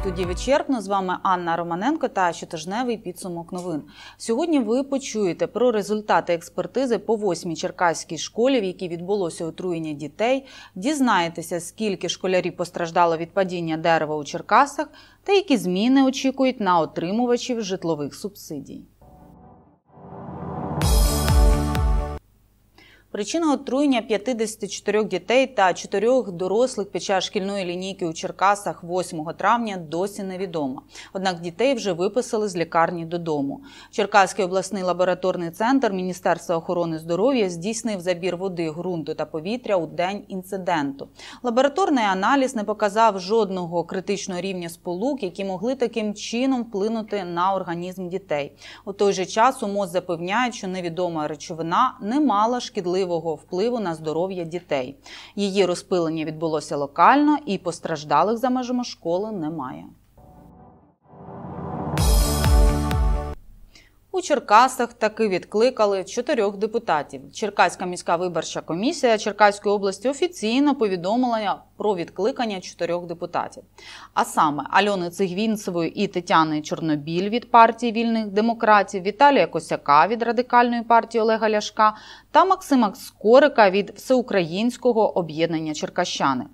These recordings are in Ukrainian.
студії вичерпно з вами Анна Романенко та щотижневий підсумок новин. Сьогодні ви почуєте про результати експертизи по восьмій черкаській школі, в якій відбулося отруєння дітей. Дізнаєтеся, скільки школярів постраждало від падіння дерева у Черкасах, та які зміни очікують на отримувачів житлових субсидій. Причина отруєння 54 дітей та 4 дорослих під час шкільної лінійки у Черкасах 8 травня досі невідома. Однак дітей вже виписали з лікарні додому. Черкаський обласний лабораторний центр Міністерства охорони здоров'я здійснив забір води, ґрунту та повітря у день інциденту. Лабораторний аналіз не показав жодного критичного рівня сполук, які могли таким чином вплинути на організм дітей. У той же час УМОЗ запевняє, що невідома речовина не мала шкідливих можливого впливу на здоров'я дітей. Її розпилення відбулося локально і постраждалих за межами школи немає. У Черкасах таки відкликали чотирьох депутатів. Черкаська міська виборча комісія Черкаської області офіційно повідомила про відкликання чотирьох депутатів. А саме Альони Цигвінцевої і Тетяни Чорнобіль від партії вільних демократів, Віталія Косяка від радикальної партії Олега Ляшка та Максима Скорика від всеукраїнського об'єднання Черкащани.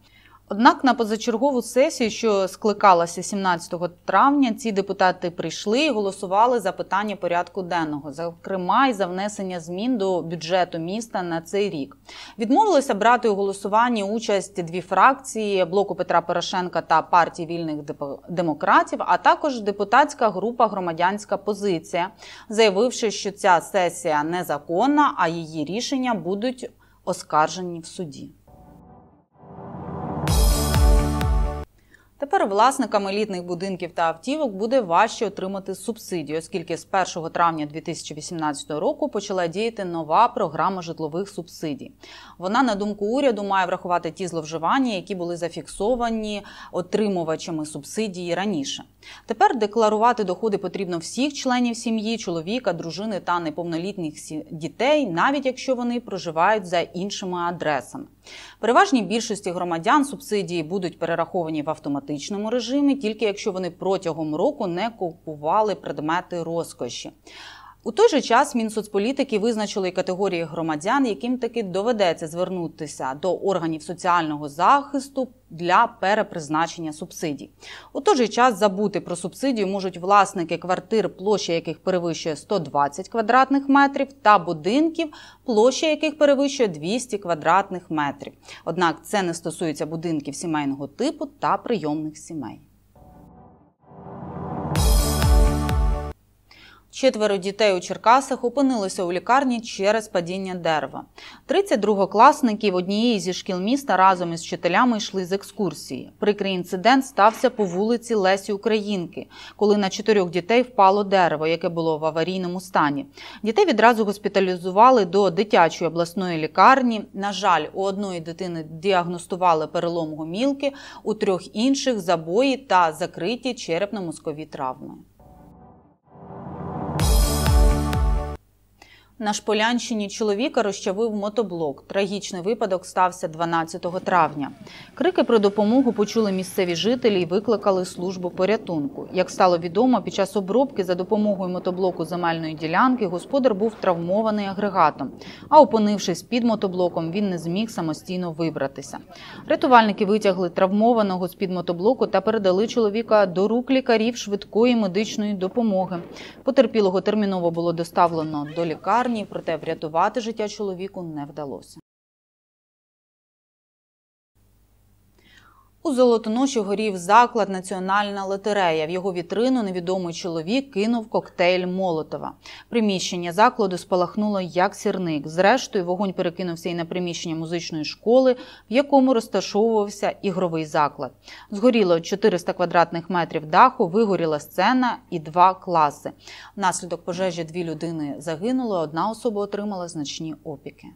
Однак на позачергову сесію, що скликалася 17 травня, ці депутати прийшли і голосували за питання порядку денного, зокрема й за внесення змін до бюджету міста на цей рік. Відмовилися брати у голосуванні участь дві фракції блоку Петра Порошенка та партії вільних демократів, а також депутатська група Громадянська позиція, заявивши, що ця сесія незаконна, а її рішення будуть оскаржені в суді. Тепер власникам елітних будинків та автівок буде важче отримати субсидію, оскільки з 1 травня 2018 року почала діяти нова програма житлових субсидій. Вона, на думку уряду, має врахувати ті зловживання, які були зафіксовані отримувачами субсидії раніше. Тепер декларувати доходи потрібно всіх членів сім'ї, чоловіка, дружини та неповнолітніх дітей, навіть якщо вони проживають за іншими адресами. Переважній більшості громадян субсидії будуть перераховані в автоматичні безкарічному режимі, тільки якщо вони протягом року не купували предмети розкоші. У той же час мінсоцполітики визначили категорії громадян, яким таки доведеться звернутися до органів соціального захисту для перепризначення субсидій. У той же час забути про субсидію можуть власники квартир, площа яких перевищує 120 квадратних метрів, та будинків, площа яких перевищує 200 квадратних метрів. Однак це не стосується будинків сімейного типу та прийомних сімей. Четверо дітей у Черкасах опинилися у лікарні через падіння дерева. 32 класників однієї зі шкіл міста разом із вчителями йшли з екскурсії. Прикрий інцидент стався по вулиці Лесі Українки, коли на чотирьох дітей впало дерево, яке було в аварійному стані. Дітей відразу госпіталізували до дитячої обласної лікарні. На жаль, у одної дитини діагностували перелом гомілки, у трьох інших забої та закриті черепно-мозкові травми. На Шполянщині чоловіка розчавив мотоблок. Трагічний випадок стався 12 травня. Крики про допомогу почули місцеві жителі і викликали службу порятунку. Як стало відомо, під час обробки за допомогою мотоблоку земельної ділянки господар був травмований агрегатом. А опинившись під мотоблоком, він не зміг самостійно вибратися. Рятувальники витягли травмованого з під мотоблоку та передали чоловіка до рук лікарів швидкої медичної допомоги. Потерпілого терміново було доставлено до лікарні лікарні, проте врятувати життя чоловіку не вдалося. У золотоноші горів заклад Національна лотерея. В його вітрину невідомий чоловік кинув коктейль Молотова. Приміщення закладу спалахнуло як сірник. Зрештою, вогонь перекинувся і на приміщення музичної школи, в якому розташовувався ігровий заклад. Згоріло 400 квадратних метрів даху, вигоріла сцена і два класи. Внаслідок пожежі дві людини загинули. Одна особа отримала значні опіки.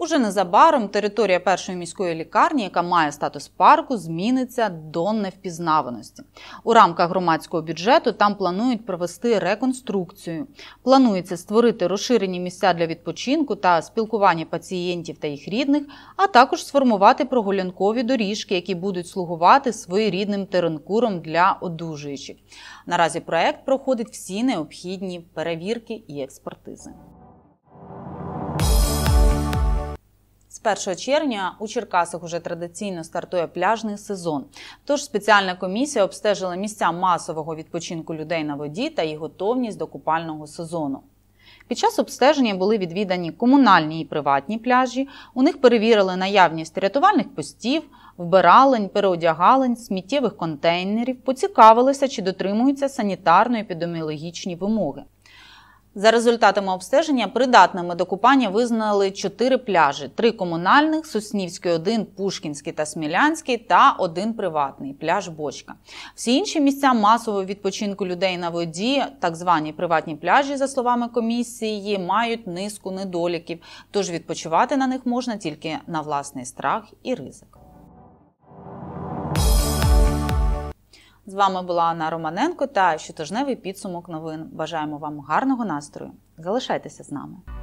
Уже незабаром територія першої міської лікарні, яка має статус парку, зміниться до невпізнаваності. У рамках громадського бюджету там планують провести реконструкцію. Планується створити розширені місця для відпочинку та спілкування пацієнтів та їх рідних, а також сформувати прогулянкові доріжки, які будуть слугувати своєрідним теренкуром для одужуючих. Наразі проект проходить всі необхідні перевірки і експертизи. З 1 червня у Черкасах уже традиційно стартує пляжний сезон. Тож спеціальна комісія обстежила місця масового відпочинку людей на воді та їх готовність до купального сезону. Під час обстеження були відвідані комунальні і приватні пляжі. У них перевірили наявність рятувальних постів, вбиралень, переодягалень, сміттєвих контейнерів, поцікавилися, чи дотримуються санітарно-епідеміологічні вимоги. За результатами обстеження придатними до купання визнали чотири пляжі: три комунальних, Суснівський, один, Пушкінський та Смілянський, та один приватний пляж Бочка. Всі інші місця масового відпочинку людей на воді, так звані приватні пляжі, за словами комісії, мають низку недоліків. Тож відпочивати на них можна тільки на власний страх і ризик. З вами була Анна Романенко та щотижневий підсумок новин. Бажаємо вам гарного настрою! Залишайтеся з нами.